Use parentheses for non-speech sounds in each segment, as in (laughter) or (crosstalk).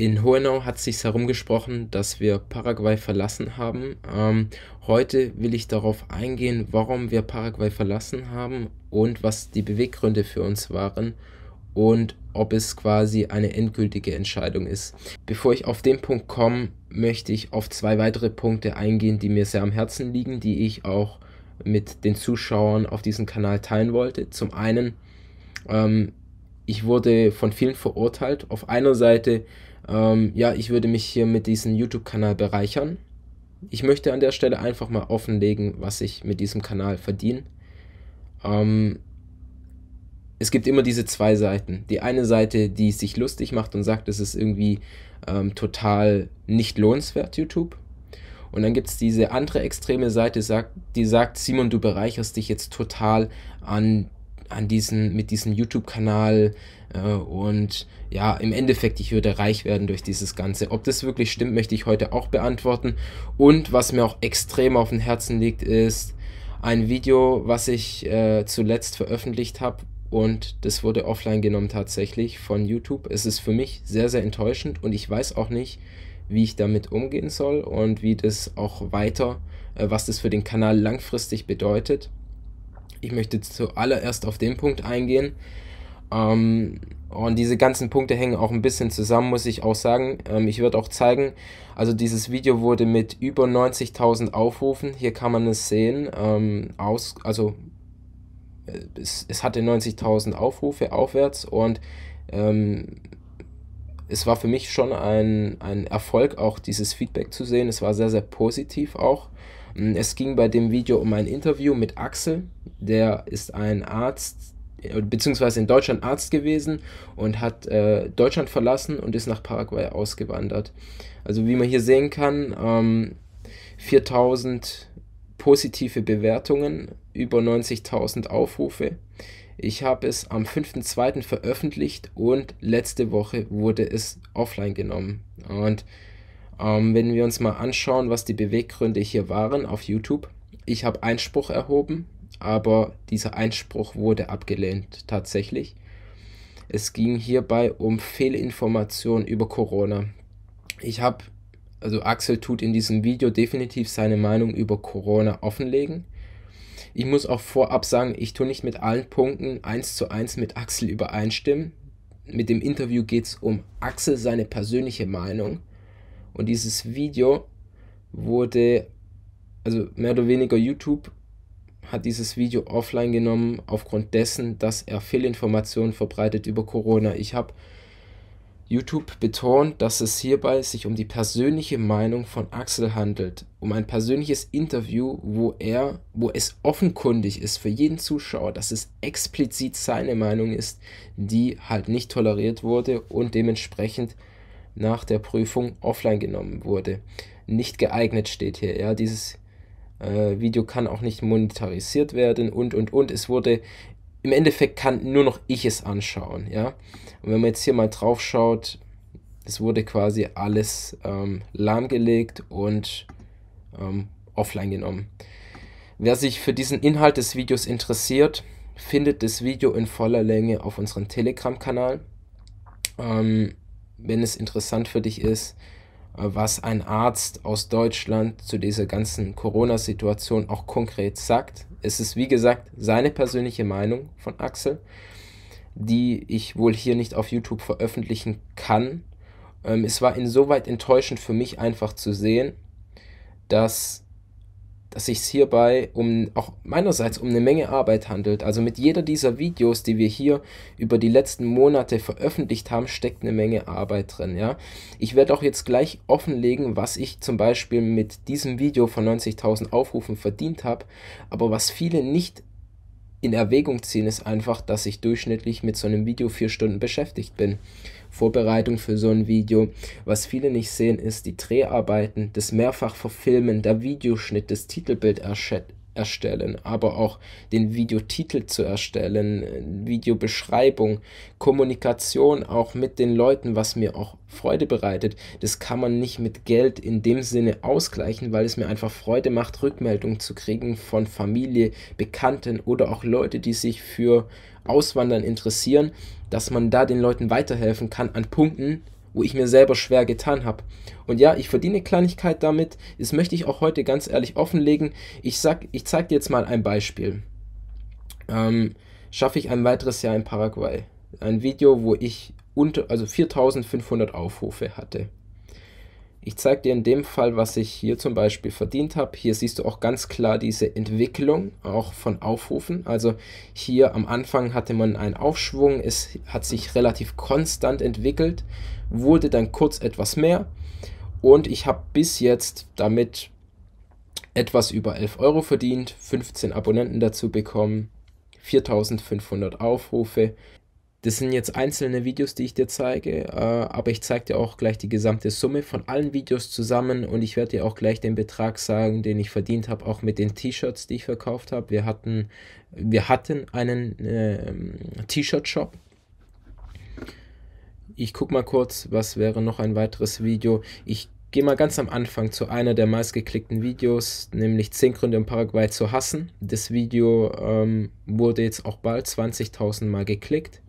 in Hohenau hat sich herumgesprochen, dass wir Paraguay verlassen haben. Ähm, heute will ich darauf eingehen, warum wir Paraguay verlassen haben und was die Beweggründe für uns waren und ob es quasi eine endgültige Entscheidung ist. Bevor ich auf den Punkt komme, möchte ich auf zwei weitere Punkte eingehen, die mir sehr am Herzen liegen, die ich auch mit den Zuschauern auf diesem Kanal teilen wollte. Zum einen, ähm, ich wurde von vielen verurteilt. Auf einer Seite ähm, ja, ich würde mich hier mit diesem YouTube-Kanal bereichern. Ich möchte an der Stelle einfach mal offenlegen, was ich mit diesem Kanal verdiene. Ähm, es gibt immer diese zwei Seiten. Die eine Seite, die sich lustig macht und sagt, es ist irgendwie ähm, total nicht lohnenswert, YouTube. Und dann gibt es diese andere extreme Seite, die sagt, Simon, du bereicherst dich jetzt total an an diesen, mit diesem YouTube-Kanal äh, und ja, im Endeffekt, ich würde reich werden durch dieses Ganze. Ob das wirklich stimmt, möchte ich heute auch beantworten. Und was mir auch extrem auf dem Herzen liegt, ist ein Video, was ich äh, zuletzt veröffentlicht habe, und das wurde offline genommen tatsächlich von YouTube. Es ist für mich sehr, sehr enttäuschend und ich weiß auch nicht, wie ich damit umgehen soll und wie das auch weiter, äh, was das für den Kanal langfristig bedeutet. Ich möchte zuallererst auf den Punkt eingehen. Ähm, und diese ganzen Punkte hängen auch ein bisschen zusammen, muss ich auch sagen. Ähm, ich würde auch zeigen, also dieses Video wurde mit über 90.000 Aufrufen, hier kann man es sehen, ähm, aus, also äh, es, es hatte 90.000 Aufrufe aufwärts und ähm, es war für mich schon ein, ein Erfolg, auch dieses Feedback zu sehen. Es war sehr, sehr positiv auch. Mm, es ging bei dem Video um ein Interview mit Axel, der ist ein Arzt, äh, beziehungsweise in Deutschland Arzt gewesen und hat äh, Deutschland verlassen und ist nach Paraguay ausgewandert. Also wie man hier sehen kann, ähm, 4000 positive Bewertungen, über 90.000 Aufrufe. Ich habe es am 5.2. veröffentlicht und letzte Woche wurde es offline genommen. Und ähm, wenn wir uns mal anschauen, was die Beweggründe hier waren auf YouTube. Ich habe Einspruch erhoben, aber dieser Einspruch wurde abgelehnt tatsächlich. Es ging hierbei um Fehlinformationen über Corona. Ich habe, also Axel tut in diesem Video definitiv seine Meinung über Corona offenlegen. Ich muss auch vorab sagen, ich tue nicht mit allen Punkten eins zu eins mit Axel übereinstimmen. Mit dem Interview geht es um Axel seine persönliche Meinung. Und dieses Video wurde, also mehr oder weniger YouTube hat dieses Video offline genommen aufgrund dessen, dass er Fehlinformationen verbreitet über Corona. Ich habe YouTube betont, dass es hierbei sich um die persönliche Meinung von Axel handelt, um ein persönliches Interview, wo er, wo es offenkundig ist für jeden Zuschauer, dass es explizit seine Meinung ist, die halt nicht toleriert wurde und dementsprechend nach der Prüfung offline genommen wurde. Nicht geeignet steht hier. Ja, dieses äh, Video kann auch nicht monetarisiert werden und und und. Es wurde im Endeffekt kann nur noch ich es anschauen. Ja, und wenn man jetzt hier mal drauf schaut, es wurde quasi alles ähm, lahmgelegt und ähm, offline genommen. Wer sich für diesen Inhalt des Videos interessiert, findet das Video in voller Länge auf unserem Telegram-Kanal. Ähm, wenn es interessant für dich ist, äh, was ein Arzt aus Deutschland zu dieser ganzen Corona-Situation auch konkret sagt. Es ist, wie gesagt, seine persönliche Meinung von Axel, die ich wohl hier nicht auf YouTube veröffentlichen kann. Ähm, es war insoweit enttäuschend für mich einfach zu sehen, dass dass sich hierbei um auch meinerseits um eine Menge Arbeit handelt. Also mit jeder dieser Videos, die wir hier über die letzten Monate veröffentlicht haben, steckt eine Menge Arbeit drin. Ja, ich werde auch jetzt gleich offenlegen, was ich zum Beispiel mit diesem Video von 90.000 Aufrufen verdient habe, aber was viele nicht in Erwägung ziehen, ist einfach, dass ich durchschnittlich mit so einem Video vier Stunden beschäftigt bin. Vorbereitung für so ein Video. Was viele nicht sehen, ist die Dreharbeiten, das Mehrfachverfilmen, der Videoschnitt, das Titelbild erstellen erstellen, aber auch den Videotitel zu erstellen, Videobeschreibung, Kommunikation auch mit den Leuten, was mir auch Freude bereitet. Das kann man nicht mit Geld in dem Sinne ausgleichen, weil es mir einfach Freude macht, Rückmeldungen zu kriegen von Familie, Bekannten oder auch Leute, die sich für Auswandern interessieren, dass man da den Leuten weiterhelfen kann an Punkten, wo ich mir selber schwer getan habe. Und ja, ich verdiene Kleinigkeit damit. Das möchte ich auch heute ganz ehrlich offenlegen. Ich sag, ich zeige dir jetzt mal ein Beispiel. Ähm, schaffe ich ein weiteres Jahr in Paraguay. Ein Video, wo ich unter, also 4500 Aufrufe hatte. Ich zeige dir in dem Fall, was ich hier zum Beispiel verdient habe. Hier siehst du auch ganz klar diese Entwicklung auch von Aufrufen. Also hier am Anfang hatte man einen Aufschwung, es hat sich relativ konstant entwickelt, wurde dann kurz etwas mehr und ich habe bis jetzt damit etwas über 11 Euro verdient, 15 Abonnenten dazu bekommen, 4500 Aufrufe das sind jetzt einzelne Videos, die ich dir zeige, äh, aber ich zeige dir auch gleich die gesamte Summe von allen Videos zusammen und ich werde dir auch gleich den Betrag sagen, den ich verdient habe, auch mit den T-Shirts, die ich verkauft habe. Wir hatten, wir hatten einen äh, T-Shirt-Shop. Ich gucke mal kurz, was wäre noch ein weiteres Video. Ich gehe mal ganz am Anfang zu einer der meistgeklickten Videos, nämlich 10 Gründe um Paraguay zu hassen. Das Video ähm, wurde jetzt auch bald 20.000 Mal geklickt.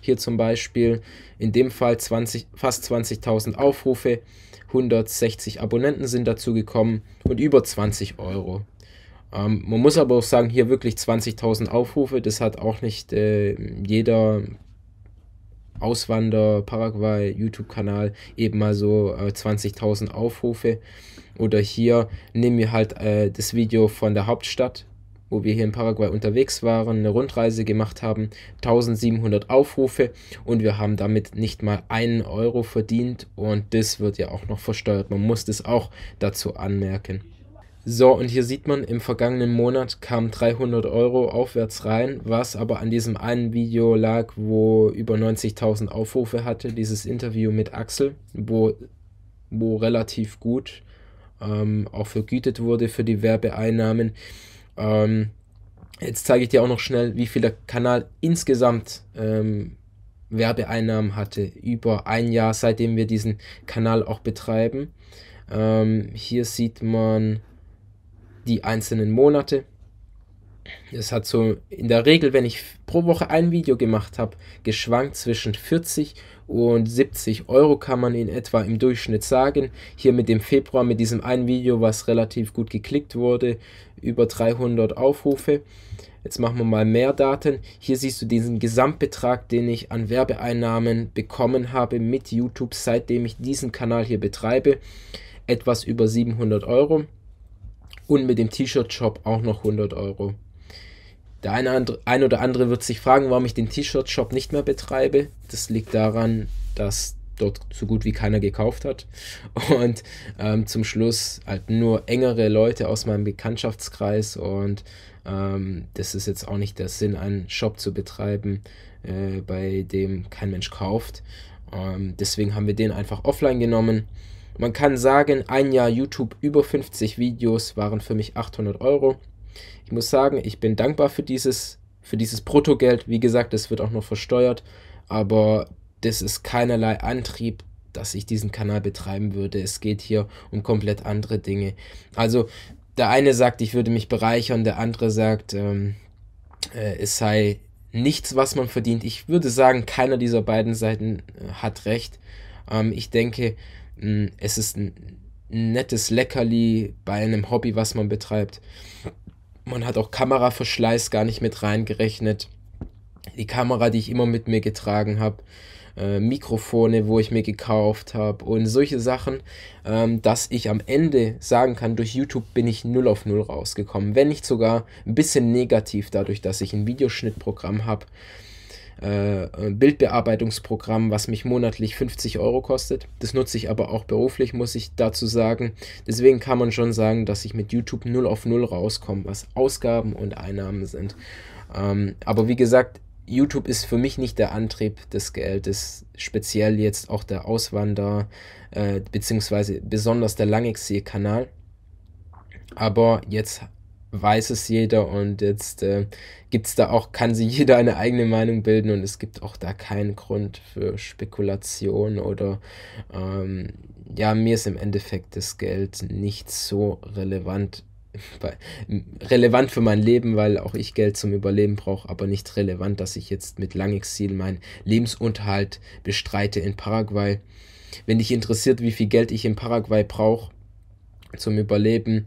Hier zum Beispiel in dem Fall 20, fast 20.000 Aufrufe, 160 Abonnenten sind dazu gekommen und über 20 Euro. Ähm, man muss aber auch sagen, hier wirklich 20.000 Aufrufe, das hat auch nicht äh, jeder Auswander, Paraguay, YouTube-Kanal, eben mal so äh, 20.000 Aufrufe. Oder hier nehmen wir halt äh, das Video von der Hauptstadt wo wir hier in Paraguay unterwegs waren, eine Rundreise gemacht haben, 1700 Aufrufe und wir haben damit nicht mal einen Euro verdient und das wird ja auch noch versteuert. Man muss das auch dazu anmerken. So, und hier sieht man, im vergangenen Monat kamen 300 Euro aufwärts rein, was aber an diesem einen Video lag, wo über 90.000 Aufrufe hatte, dieses Interview mit Axel, wo, wo relativ gut ähm, auch vergütet wurde für die Werbeeinnahmen. Ähm, jetzt zeige ich dir auch noch schnell, wie viel der Kanal insgesamt ähm, Werbeeinnahmen hatte über ein Jahr, seitdem wir diesen Kanal auch betreiben. Ähm, hier sieht man die einzelnen Monate es hat so in der Regel, wenn ich pro Woche ein Video gemacht habe, geschwankt zwischen 40 und 70 Euro kann man in etwa im Durchschnitt sagen. Hier mit dem Februar, mit diesem einen Video, was relativ gut geklickt wurde, über 300 Aufrufe. Jetzt machen wir mal mehr Daten. Hier siehst du diesen Gesamtbetrag, den ich an Werbeeinnahmen bekommen habe mit YouTube, seitdem ich diesen Kanal hier betreibe. Etwas über 700 Euro. Und mit dem T-Shirt-Shop auch noch 100 Euro. Der eine, ein oder andere wird sich fragen, warum ich den T-Shirt-Shop nicht mehr betreibe. Das liegt daran, dass dort so gut wie keiner gekauft hat. Und ähm, zum Schluss halt nur engere Leute aus meinem Bekanntschaftskreis. Und ähm, das ist jetzt auch nicht der Sinn, einen Shop zu betreiben, äh, bei dem kein Mensch kauft. Ähm, deswegen haben wir den einfach offline genommen. Man kann sagen, ein Jahr YouTube über 50 Videos waren für mich 800 Euro. Ich muss sagen, ich bin dankbar für dieses, für dieses Bruttogeld. Wie gesagt, es wird auch noch versteuert, aber das ist keinerlei Antrieb, dass ich diesen Kanal betreiben würde. Es geht hier um komplett andere Dinge. Also der eine sagt, ich würde mich bereichern, der andere sagt, ähm, äh, es sei nichts, was man verdient. Ich würde sagen, keiner dieser beiden Seiten äh, hat recht. Ähm, ich denke, mh, mm, es ist ein nettes Leckerli bei einem Hobby, was man betreibt. Man hat auch Kameraverschleiß gar nicht mit reingerechnet. Die Kamera, die ich immer mit mir getragen habe. Äh, Mikrofone, wo ich mir gekauft habe und solche Sachen, ähm, dass ich am Ende sagen kann, durch YouTube bin ich null auf null rausgekommen, wenn nicht sogar ein bisschen negativ dadurch, dass ich ein Videoschnittprogramm habe, äh, Bildbearbeitungsprogramm, was mich monatlich 50 Euro kostet. Das nutze ich aber auch beruflich, muss ich dazu sagen. Deswegen kann man schon sagen, dass ich mit YouTube 0 auf 0 rauskomme, was Ausgaben und Einnahmen sind. Ähm, aber wie gesagt, YouTube ist für mich nicht der Antrieb des Geldes, speziell jetzt auch der Auswanderer, äh, beziehungsweise besonders der Langexil-Kanal. Aber jetzt weiß es jeder und jetzt äh, es da auch, kann sich jeder eine eigene Meinung bilden und es gibt auch da keinen Grund für Spekulation oder ähm, ja, mir ist im Endeffekt das Geld nicht so relevant. Bei, (laughs) relevant für mein Leben, weil auch ich Geld zum Überleben brauche, aber nicht relevant, dass ich jetzt mit Langexil meinen Lebensunterhalt bestreite in Paraguay. Wenn dich interessiert, wie viel Geld ich in Paraguay brauche zum Überleben,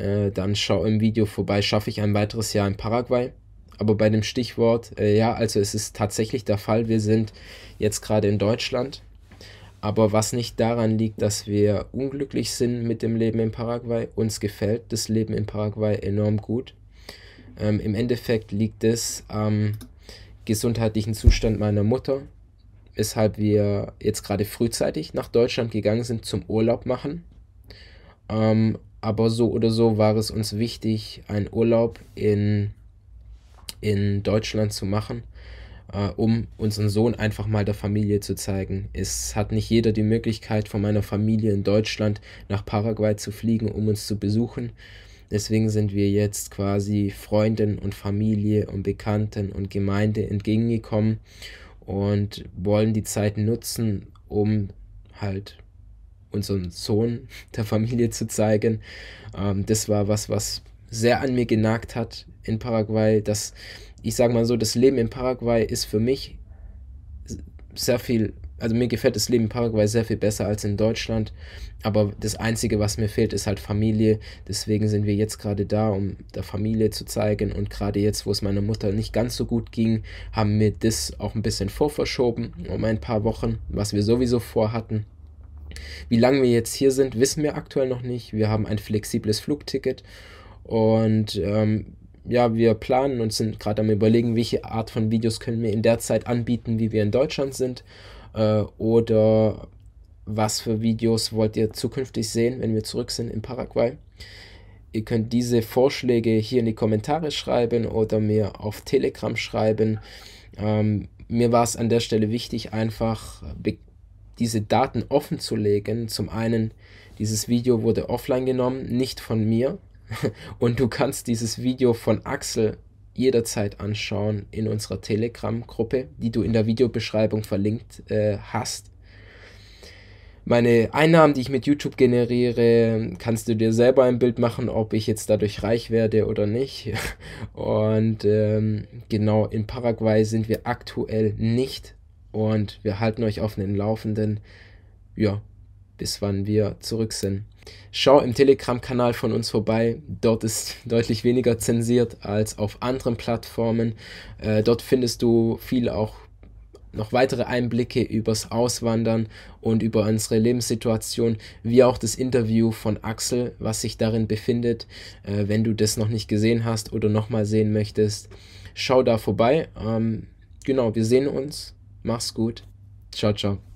äh, dann schau im Video vorbei, schaffe ich ein weiteres Jahr in Paraguay. Aber bei dem Stichwort, äh, ja, also es ist tatsächlich der Fall, wir sind jetzt gerade in Deutschland. Aber was nicht daran liegt, dass wir unglücklich sind mit dem Leben in Paraguay, uns gefällt das Leben in Paraguay enorm gut. Ähm, Im Endeffekt liegt es am gesundheitlichen Zustand meiner Mutter, weshalb wir jetzt gerade frühzeitig nach Deutschland gegangen sind zum Urlaub machen. Ähm, aber so oder so war es uns wichtig, einen Urlaub in, in Deutschland zu machen, äh, um unseren Sohn einfach mal der Familie zu zeigen. Es hat nicht jeder die Möglichkeit, von meiner Familie in Deutschland nach Paraguay zu fliegen, um uns zu besuchen. Deswegen sind wir jetzt quasi Freunden und Familie und Bekannten und Gemeinde entgegengekommen und wollen die Zeit nutzen, um halt unseren Sohn der Familie zu zeigen. Ähm, das war was, was sehr an mir genagt hat in Paraguay. Das, ich sage mal so, das Leben in Paraguay ist für mich sehr viel, also mir gefällt das Leben in Paraguay sehr viel besser als in Deutschland. Aber das Einzige, was mir fehlt, ist halt Familie. Deswegen sind wir jetzt gerade da, um der Familie zu zeigen. Und gerade jetzt, wo es meiner Mutter nicht ganz so gut ging, haben wir das auch ein bisschen vorverschoben um ein paar Wochen, was wir sowieso vorhatten. Wie lange wir jetzt hier sind, wissen wir aktuell noch nicht. Wir haben ein flexibles Flugticket und ähm, ja, wir planen und sind gerade am Überlegen, welche Art von Videos können wir in der Zeit anbieten, wie wir in Deutschland sind äh, oder was für Videos wollt ihr zukünftig sehen, wenn wir zurück sind in Paraguay. Ihr könnt diese Vorschläge hier in die Kommentare schreiben oder mir auf Telegram schreiben. Ähm, mir war es an der Stelle wichtig, einfach diese Daten offen zu legen. Zum einen, dieses Video wurde offline genommen, nicht von mir. (laughs) Und du kannst dieses Video von Axel jederzeit anschauen in unserer Telegram-Gruppe, die du in der Videobeschreibung verlinkt äh, hast. Meine Einnahmen, die ich mit YouTube generiere, kannst du dir selber ein Bild machen, ob ich jetzt dadurch reich werde oder nicht. (laughs) Und ähm, genau, in Paraguay sind wir aktuell nicht und wir halten euch auf den Laufenden, ja, bis wann wir zurück sind. Schau im Telegram-Kanal von uns vorbei. Dort ist (laughs) deutlich weniger zensiert als auf anderen Plattformen. Äh, dort findest du viel auch noch weitere Einblicke übers Auswandern und über unsere Lebenssituation, wie auch das Interview von Axel, was sich darin befindet. Äh, wenn du das noch nicht gesehen hast oder nochmal sehen möchtest, schau da vorbei. Ähm, genau, wir sehen uns. Mach's gut. Ciao, ciao.